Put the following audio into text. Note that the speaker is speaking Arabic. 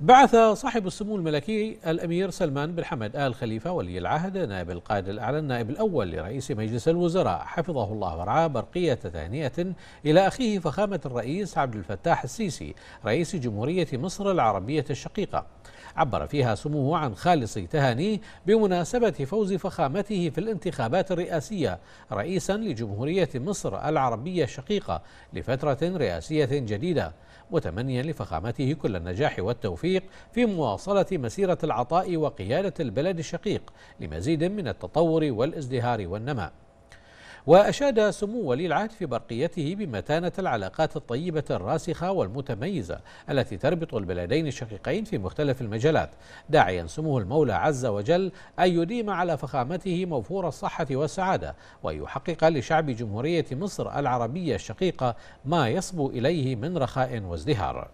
بعث صاحب السمو الملكي الأمير سلمان بن حمد آل خليفة ولي العهد نائب القائد الأعلى النائب الأول لرئيس مجلس الوزراء حفظه الله ورعاه برقية تهنئة إلى أخيه فخامة الرئيس عبد الفتاح السيسي رئيس جمهورية مصر العربية الشقيقة عبر فيها سموه عن خالص تهانيه بمناسبة فوز فخامته في الانتخابات الرئاسية رئيسا لجمهورية مصر العربية الشقيقة لفترة رئاسية جديدة متمنيا لفخامته كل النجاح والتوفيق في مواصلة مسيرة العطاء وقيادة البلد الشقيق لمزيد من التطور والازدهار والنماء وأشاد سمو ولي العهد في برقيته بمتانة العلاقات الطيبة الراسخة والمتميزة التي تربط البلدين الشقيقين في مختلف المجالات داعيا سموه المولى عز وجل أن يديم على فخامته موفور الصحة والسعادة ويحقق لشعب جمهورية مصر العربية الشقيقة ما يصبو إليه من رخاء وازدهار